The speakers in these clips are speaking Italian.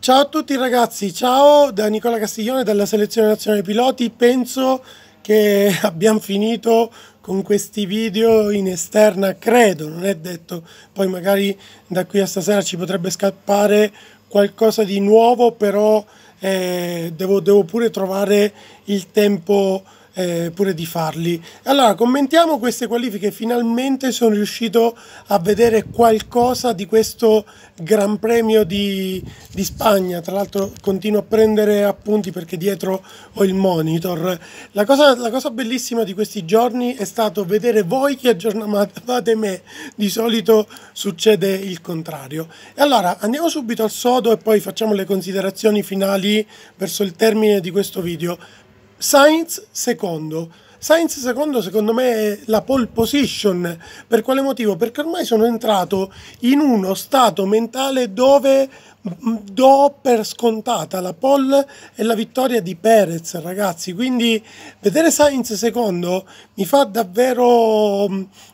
Ciao a tutti ragazzi, ciao da Nicola Castiglione della Selezione Nazionale Piloti. Penso che abbiamo finito con questi video in esterna, credo, non è detto. Poi magari da qui a stasera ci potrebbe scappare qualcosa di nuovo, però eh, devo, devo pure trovare il tempo eh, pure di farli. Allora, commentiamo queste qualifiche. Finalmente sono riuscito a vedere qualcosa di questo Gran Premio di, di Spagna. Tra l'altro continuo a prendere appunti perché dietro ho il monitor. La cosa, la cosa bellissima di questi giorni è stato vedere voi che aggiornavate me. Di solito succede il contrario. allora andiamo subito al sodo e poi facciamo le considerazioni finali verso il termine di questo video. Sainz secondo. Sainz secondo secondo me è la pole position, per quale motivo? Perché ormai sono entrato in uno stato mentale dove do per scontata la pole e la vittoria di Perez ragazzi, quindi vedere Sainz secondo mi fa davvero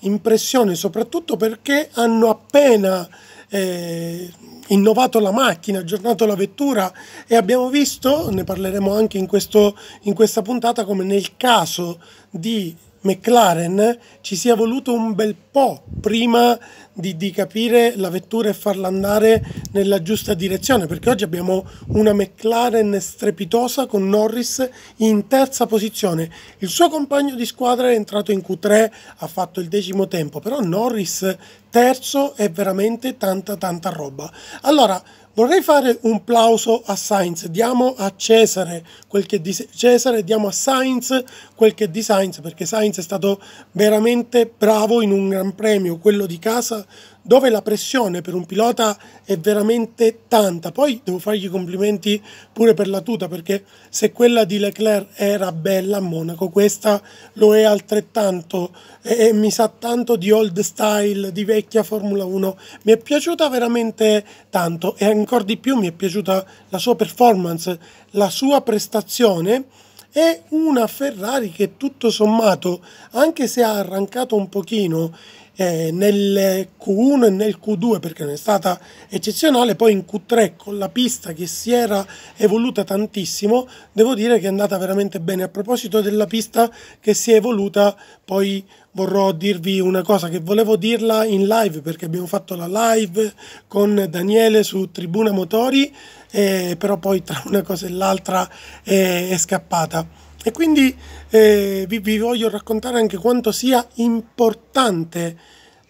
impressione, soprattutto perché hanno appena... Eh, innovato la macchina, aggiornato la vettura e abbiamo visto, ne parleremo anche in, questo, in questa puntata, come nel caso di McLaren ci sia voluto un bel po' prima di, di, capire la vettura e farla andare nella giusta direzione, perché oggi abbiamo una McLaren strepitosa con Norris in terza posizione. Il suo compagno di squadra è entrato in Q3, ha fatto il decimo tempo, però Norris terzo è veramente tanta tanta roba. Allora, Vorrei fare un plauso a Sainz, diamo a Cesare quel che di Cesare, diamo a Sainz quel che di Sainz, perché Sainz è stato veramente bravo in un gran premio, quello di casa dove la pressione per un pilota è veramente tanta. Poi devo fargli complimenti pure per la tuta, perché se quella di Leclerc era bella a Monaco, questa lo è altrettanto e, mi sa tanto di old style, di vecchia Formula 1. Mi è piaciuta veramente tanto e ancora di più mi è piaciuta la sua performance, la sua prestazione e una Ferrari che tutto sommato, anche se ha arrancato un pochino eh, nel Q1 e nel Q2 perché non è stata eccezionale, poi in Q3 con la pista che si era evoluta tantissimo, devo dire che è andata veramente bene. A proposito della pista che si è evoluta, poi vorrò dirvi una cosa che volevo dirla in live perché abbiamo fatto la live con Daniele su Tribuna Motori, eh, però poi tra una cosa e l'altra è, eh, è scappata. E quindi eh, vi, vi, voglio raccontare anche quanto sia importante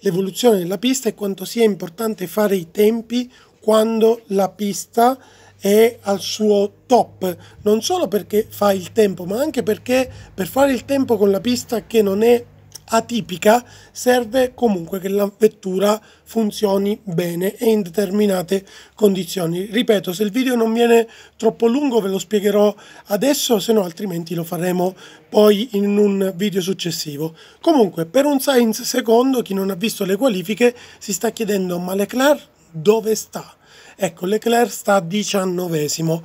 l'evoluzione della pista e quanto sia importante fare i tempi quando la pista è al suo top, non solo perché fa il tempo, ma anche perché per fare il tempo con la pista che non è atipica serve comunque che la vettura funzioni bene e in determinate condizioni. Ripeto, se il video non viene troppo lungo ve lo spiegherò adesso, se no altrimenti lo faremo poi in un video successivo. Comunque, per un Sainz secondo, chi non ha visto le qualifiche si sta chiedendo ma Leclerc dove sta? Ecco, Leclerc sta diciannovesimo.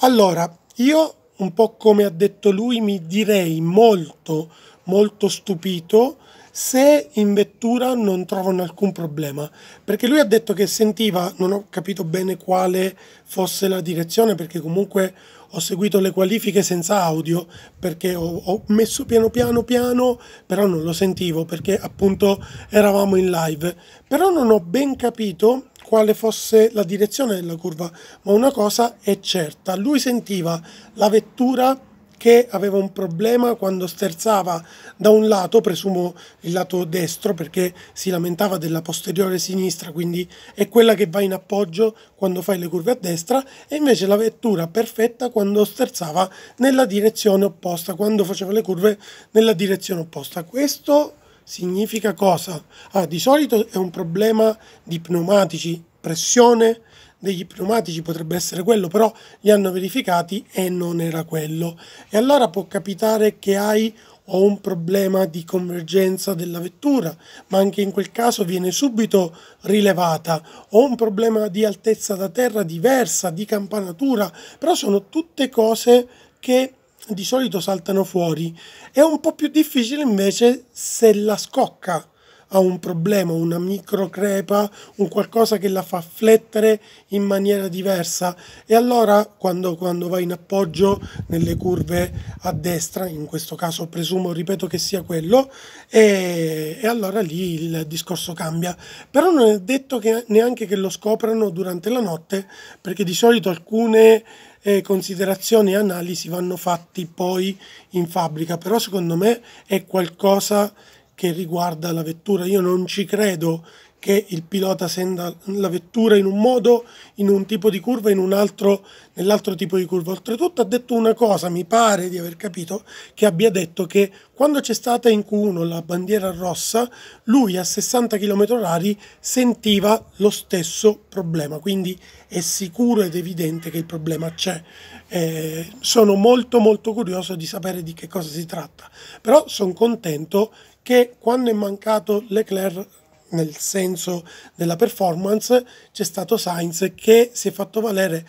Allora, io un po' come ha detto lui mi direi molto molto stupito se in vettura non trovano alcun problema, perché lui ha detto che sentiva, non ho capito bene quale fosse la direzione, perché comunque ho seguito le qualifiche senza audio, perché ho, ho messo piano piano piano, però non lo sentivo, perché appunto eravamo in live, però non ho ben capito quale fosse la direzione della curva, ma una cosa è certa, lui sentiva la vettura che aveva un problema quando sterzava da un lato, presumo il lato destro, perché si lamentava della posteriore sinistra, quindi è quella che va in appoggio quando fai le curve a destra, e invece la vettura perfetta quando sterzava nella direzione opposta, quando faceva le curve nella direzione opposta. Questo significa cosa? Ah, di solito è un problema di pneumatici, pressione, degli pneumatici potrebbe essere quello, però li hanno verificati e non era quello. E allora può capitare che hai o un problema di convergenza della vettura, ma anche in quel caso viene subito rilevata, o un problema di altezza da terra diversa, di campanatura, però sono tutte cose che di solito saltano fuori. È un po' più difficile invece se la scocca ha un problema, una microcrepa, un qualcosa che la fa flettere in maniera diversa e allora quando, quando va in appoggio nelle curve a destra, in questo caso presumo, ripeto che sia quello, e, e allora lì il discorso cambia. Però non è detto che neanche che lo scoprano durante la notte perché di solito alcune eh, considerazioni e analisi vanno fatti poi in fabbrica, però secondo me è qualcosa che riguarda la vettura. Io non ci credo che il pilota senda la vettura in un modo, in un tipo di curva, in un altro, nell'altro tipo di curva. Oltretutto ha detto una cosa, mi pare di aver capito, che abbia detto che quando c'è stata in Q1 la bandiera rossa, lui a 60 km/h sentiva lo stesso problema, quindi è sicuro ed evidente che il problema c'è. Eh, sono molto molto curioso di sapere di che cosa si tratta, però sono contento che quando è mancato Leclerc nel senso della performance c'è stato Sainz che si è fatto valere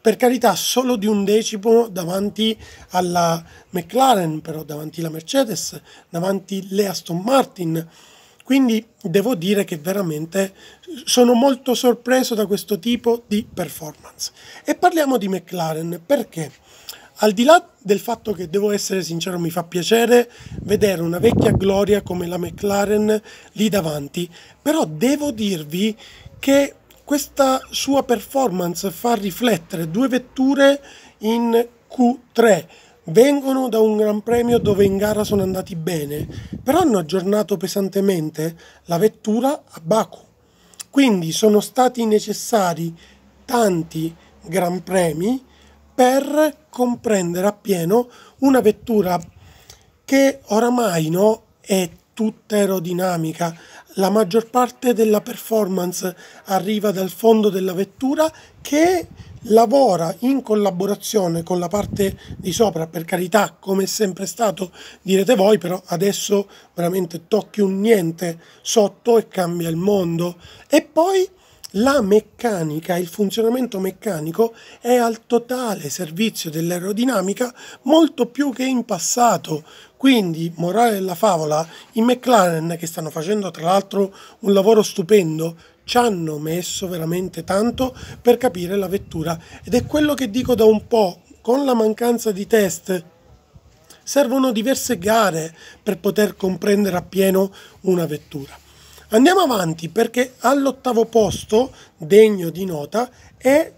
per carità solo di un decimo davanti alla McLaren, però davanti alla Mercedes, davanti alle Aston Martin. Quindi devo dire che veramente sono molto sorpreso da questo tipo di performance. E parliamo di McLaren perché? Al di là del fatto che devo essere sincero, mi fa piacere vedere una vecchia gloria come la McLaren lì davanti, però devo dirvi che questa sua performance fa riflettere due vetture in Q3 vengono da un gran premio dove in gara sono andati bene, però hanno aggiornato pesantemente la vettura a Baku. Quindi sono stati necessari tanti gran premi per comprendere appieno una vettura che oramai no, è tutta aerodinamica. La maggior parte della performance arriva dal fondo della vettura che lavora in collaborazione con la parte di sopra, per carità, come è sempre stato, direte voi, però adesso veramente tocchi un niente sotto e cambia il mondo. E poi la meccanica, il funzionamento meccanico è al totale servizio dell'aerodinamica molto più che in passato. Quindi, morale della favola, i McLaren che stanno facendo tra l'altro un lavoro stupendo, ci hanno messo veramente tanto per capire la vettura ed è quello che dico da un po', con la mancanza di test servono diverse gare per poter comprendere appieno una vettura. Andiamo avanti perché all'ottavo posto, degno di nota, è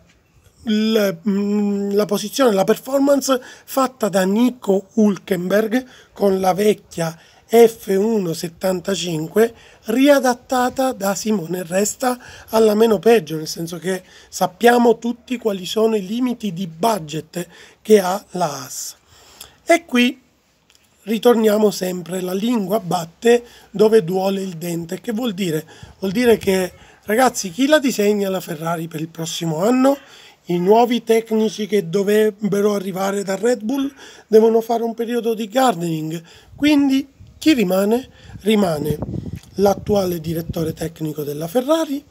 mm, la posizione, la performance fatta da Nico Hulkenberg con la vecchia F175 riadattata da Simone Resta alla meno peggio, nel senso che sappiamo tutti quali sono i limiti di budget che ha la AS. E qui ritorniamo sempre, la lingua batte dove duole il dente. Che vuol dire? Vuol dire che, ragazzi, chi la disegna la Ferrari per il prossimo anno? I nuovi tecnici che dovrebbero arrivare da Red Bull devono fare un periodo di gardening. Quindi chi rimane? Rimane l'attuale direttore tecnico della Ferrari,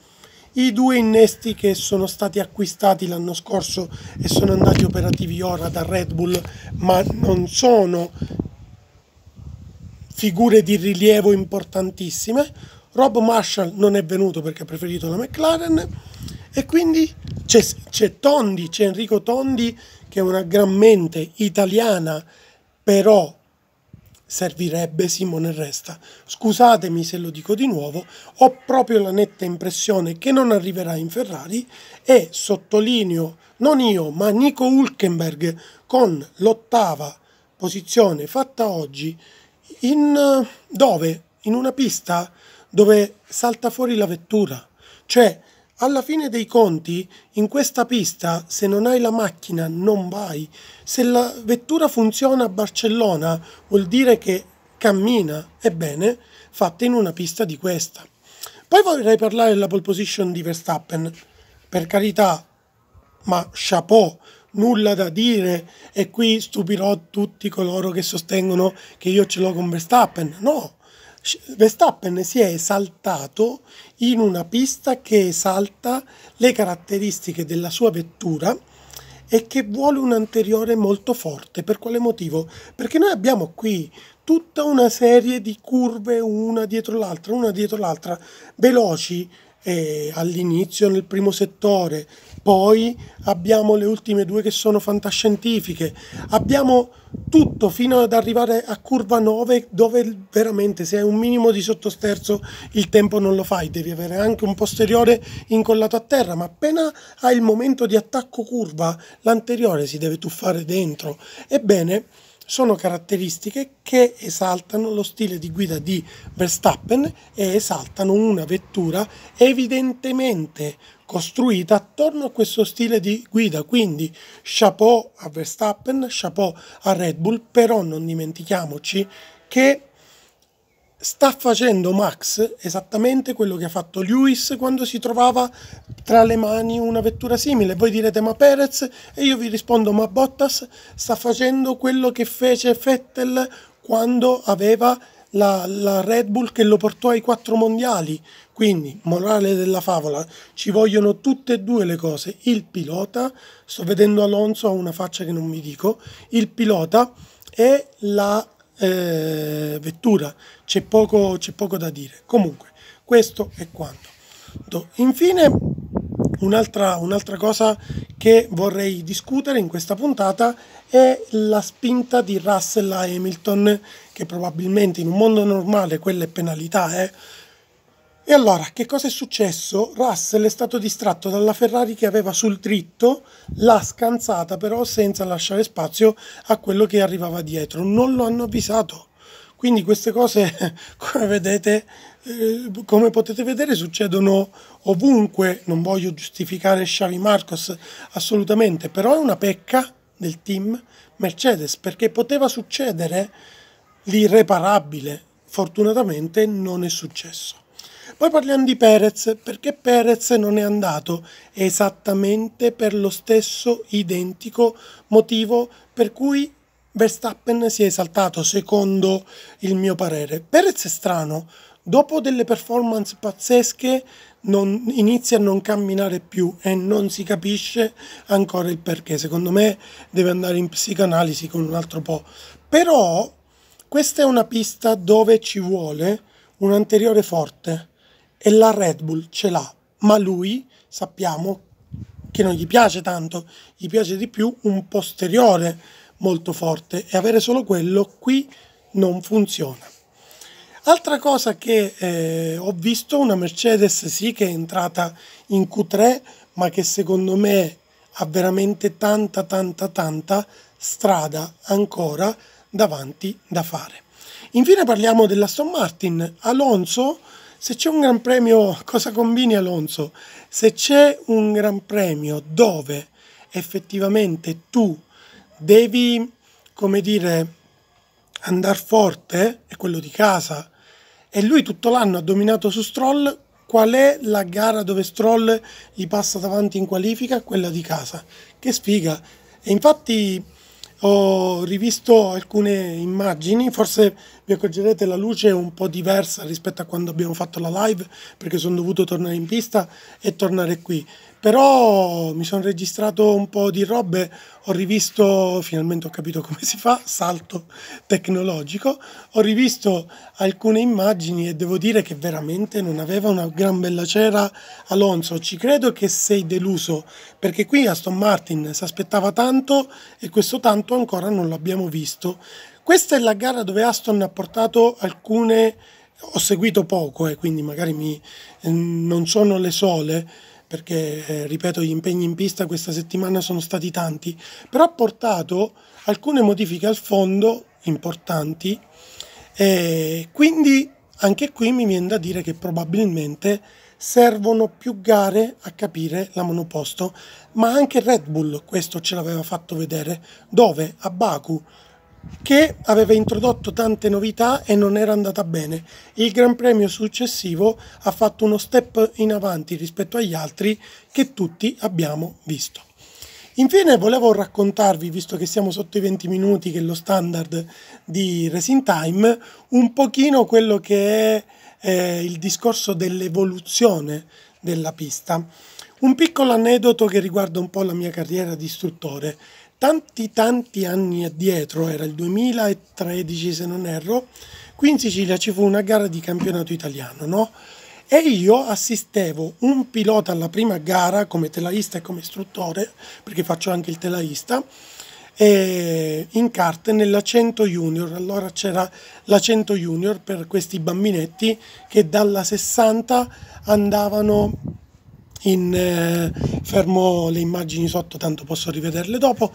i due innesti che sono stati acquistati l'anno scorso e sono andati operativi ora da Red Bull, ma non sono figure di rilievo importantissime. Rob Marshall non è venuto perché ha preferito la McLaren e quindi c'è, c'è Tondi, c'è Enrico Tondi che è una gran mente italiana, però servirebbe Simone Resta. Scusatemi se lo dico di nuovo, ho proprio la netta impressione che non arriverà in Ferrari e sottolineo, non io, ma Nico Hulkenberg con l'ottava posizione fatta oggi in eh, dove? In una pista dove salta fuori la vettura. Cioè, alla fine dei conti, in questa pista, se non hai la macchina, non vai. Se la vettura funziona a Barcellona, vuol dire che cammina, ebbene, fatta in una pista di questa. Poi vorrei parlare della pole position di Verstappen. Per carità, ma chapeau nulla da dire e qui stupirò tutti coloro che sostengono che io ce l'ho con Verstappen. No, Verstappen si è esaltato in una pista che esalta le caratteristiche della sua vettura e che vuole un anteriore molto forte. Per quale motivo? Perché noi abbiamo qui tutta una serie di curve una dietro l'altra, una dietro l'altra, veloci eh, all'inizio nel primo settore, poi abbiamo le ultime due che sono fantascientifiche, abbiamo tutto fino ad arrivare a curva 9 dove veramente se hai un minimo di sottosterzo il tempo non lo fai, devi avere anche un posteriore incollato a terra, ma appena hai il momento di attacco curva l'anteriore si deve tuffare dentro. Ebbene, sono caratteristiche che esaltano lo stile di guida di Verstappen e esaltano una vettura evidentemente costruita attorno a questo stile di guida. Quindi chapeau a Verstappen, chapeau a Red Bull, però non dimentichiamoci che sta facendo Max esattamente quello che ha fatto Lewis quando si trovava tra le mani una vettura simile. Voi direte ma Perez e io vi rispondo ma Bottas sta facendo quello che fece Vettel quando aveva la, la Red Bull che lo portò ai quattro mondiali. Quindi, morale della favola, ci vogliono tutte e due le cose. Il pilota, sto vedendo Alonso, ha una faccia che non vi dico, il pilota e la eh, vettura, c'è poco, c'è poco da dire. Comunque, questo è quanto. Infine, un'altra, un'altra cosa che vorrei discutere in questa puntata è la spinta di Russell a Hamilton, che probabilmente in un mondo normale quella è penalità, eh? E allora, che cosa è successo? Russell è stato distratto dalla Ferrari che aveva sul dritto, l'ha scansata però senza lasciare spazio a quello che arrivava dietro. Non lo hanno avvisato. Quindi queste cose, come vedete, eh, come potete vedere, succedono ovunque. Non voglio giustificare Xavi Marcos assolutamente, però è una pecca del team Mercedes perché poteva succedere l'irreparabile. Fortunatamente non è successo. Poi parliamo di Perez, perché Perez non è andato esattamente per lo stesso identico motivo per cui Verstappen si è esaltato, secondo il mio parere. Perez è strano, dopo delle performance pazzesche non, inizia a non camminare più e non si capisce ancora il perché. Secondo me deve andare in psicanalisi con un altro po'. Però questa è una pista dove ci vuole un anteriore forte e la Red Bull ce l'ha, ma lui sappiamo che non gli piace tanto, gli piace di più un posteriore molto forte e avere solo quello qui non funziona. Altra cosa che eh, ho visto, una Mercedes sì che è entrata in Q3, ma che secondo me ha veramente tanta tanta tanta strada ancora davanti da fare. Infine parliamo dell'Aston Martin. Alonso se c'è un gran premio, cosa combini Alonso? Se c'è un gran premio dove effettivamente tu devi, come dire, andare forte, è quello di casa, e lui tutto l'anno ha dominato su Stroll, qual è la gara dove Stroll gli passa davanti in qualifica? Quella di casa. Che sfiga! E infatti ho rivisto alcune immagini, forse vi accorgerete la luce è un po' diversa rispetto a quando abbiamo fatto la live perché sono dovuto tornare in pista e tornare qui però mi sono registrato un po' di robe, ho rivisto, finalmente ho capito come si fa, salto tecnologico, ho rivisto alcune immagini e devo dire che veramente non aveva una gran bella cera Alonso, ci credo che sei deluso, perché qui Aston Martin si aspettava tanto e questo tanto ancora non l'abbiamo visto. Questa è la gara dove Aston ha portato alcune, ho seguito poco e eh, quindi magari mi, ehm, non sono le sole perché eh, ripeto gli impegni in pista questa settimana sono stati tanti, però ha portato alcune modifiche al fondo importanti e quindi anche qui mi viene da dire che probabilmente servono più gare a capire la monoposto, ma anche Red Bull questo ce l'aveva fatto vedere, dove a Baku che aveva introdotto tante novità e non era andata bene. Il Gran Premio successivo ha fatto uno step in avanti rispetto agli altri che tutti abbiamo visto. Infine volevo raccontarvi, visto che siamo sotto i 20 minuti, che è lo standard di Racing Time, un pochino quello che è eh, il discorso dell'evoluzione della pista. Un piccolo aneddoto che riguarda un po' la mia carriera di istruttore tanti tanti anni addietro, era il 2013 se non erro, qui in Sicilia ci fu una gara di campionato italiano, no? E io assistevo un pilota alla prima gara come telaista e come istruttore, perché faccio anche il telaista, in carte nella 100 Junior. Allora c'era la 100 Junior per questi bambinetti che dalla 60 andavano in eh, fermo le immagini sotto, tanto posso rivederle dopo,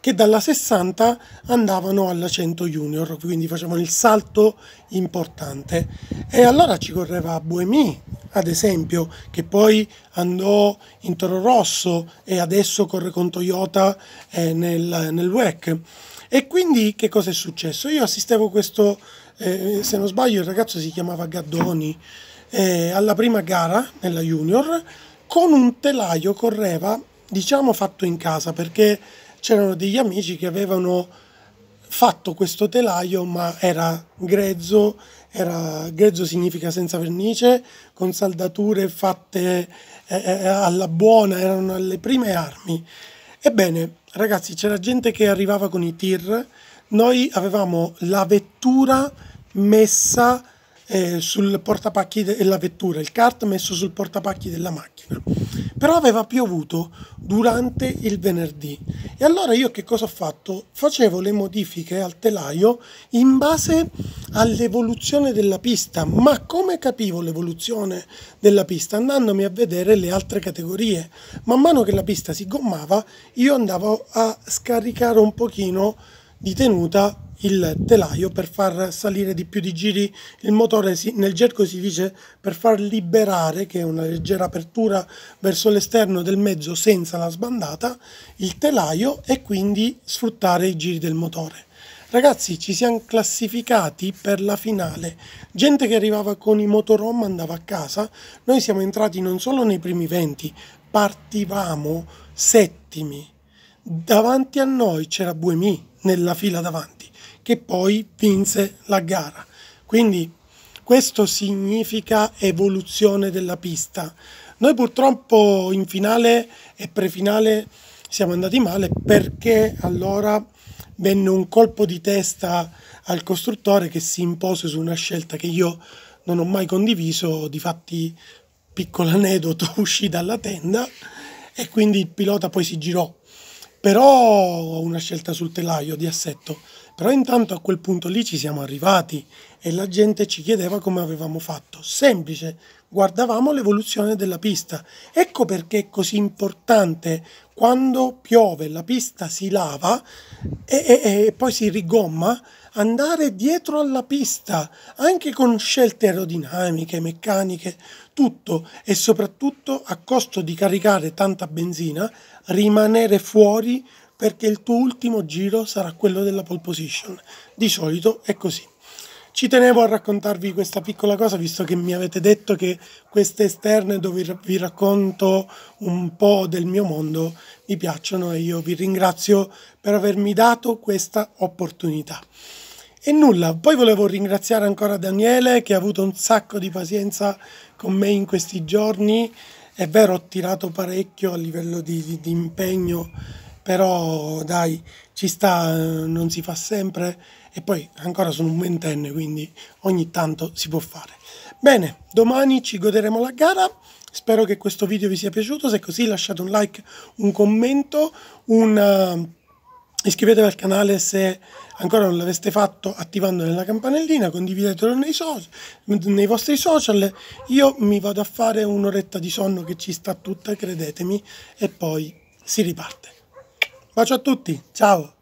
che dalla 60 andavano alla 100 Junior, quindi facevano il salto importante. E allora ci correva Boemi, ad esempio, che poi andò in Toro Rosso e adesso corre con Toyota eh, nel, nel WEC. E quindi che cosa è successo? Io assistevo questo, eh, se non sbaglio il ragazzo si chiamava Gaddoni, eh, alla prima gara nella Junior, con un telaio correva, diciamo fatto in casa, perché c'erano degli amici che avevano fatto questo telaio, ma era grezzo, era, grezzo significa senza vernice, con saldature fatte eh, eh, eh alla buona, erano le prime armi. Ebbene, ragazzi, c'era gente che arrivava con i tir, noi avevamo la vettura messa eh, sul portapacchi della vettura, il kart messo sul portapacchi della macchina. Però aveva piovuto durante il venerdì e allora io che cosa ho fatto? Facevo le modifiche al telaio in base all'evoluzione della pista, ma come capivo l'evoluzione della pista? Andandomi a vedere le altre categorie. Man mano che la pista si gommava, io andavo a scaricare un pochino di tenuta il telaio per far salire di più di giri il motore. nel gergo si dice per far liberare, che è una leggera apertura verso l'esterno del mezzo senza la sbandata, il telaio e quindi sfruttare i giri del motore. Ragazzi, ci siamo classificati per la finale. Gente che arrivava con i motorhome andava a casa. Noi siamo entrati non solo nei primi 20, partivamo settimi. Davanti a noi c'era Buemi nella fila davanti che poi vinse la gara. Quindi questo significa evoluzione della pista. Noi purtroppo in finale e prefinale siamo andati male perché allora venne un colpo di testa al costruttore che si impose su una scelta che io non ho mai condiviso, difatti piccolo aneddoto, uscì dalla tenda e quindi il pilota poi si girò, però una scelta sul telaio di assetto però intanto a quel punto lì ci siamo arrivati e la gente ci chiedeva come avevamo fatto. Semplice, guardavamo l'evoluzione della pista. Ecco perché è così importante quando piove, la pista si lava e, e, e poi si rigomma, andare dietro alla pista, anche con scelte aerodinamiche, meccaniche, tutto e soprattutto a costo di caricare tanta benzina, rimanere fuori perché il tuo ultimo giro sarà quello della pole position. Di solito è così. Ci tenevo a raccontarvi questa piccola cosa, visto che mi avete detto che queste esterne dove vi racconto un po' del mio mondo mi piacciono e io vi ringrazio per avermi dato questa opportunità. E nulla, poi volevo ringraziare ancora Daniele che ha avuto un sacco di pazienza con me in questi giorni. È vero, ho tirato parecchio a livello di, di, di impegno però dai, ci sta, non si fa sempre e poi ancora sono un ventenne, quindi ogni tanto si può fare. Bene, domani ci goderemo la gara. Spero che questo video vi sia piaciuto, se è così lasciate un like, un commento, un... Eh, iscrivetevi al canale se ancora non l'aveste fatto attivando la campanellina, condividetelo nei, social, nei, vostri social. Io mi vado a fare un'oretta di sonno che ci sta tutta, credetemi, e poi si riparte bacio a tutti, ciao!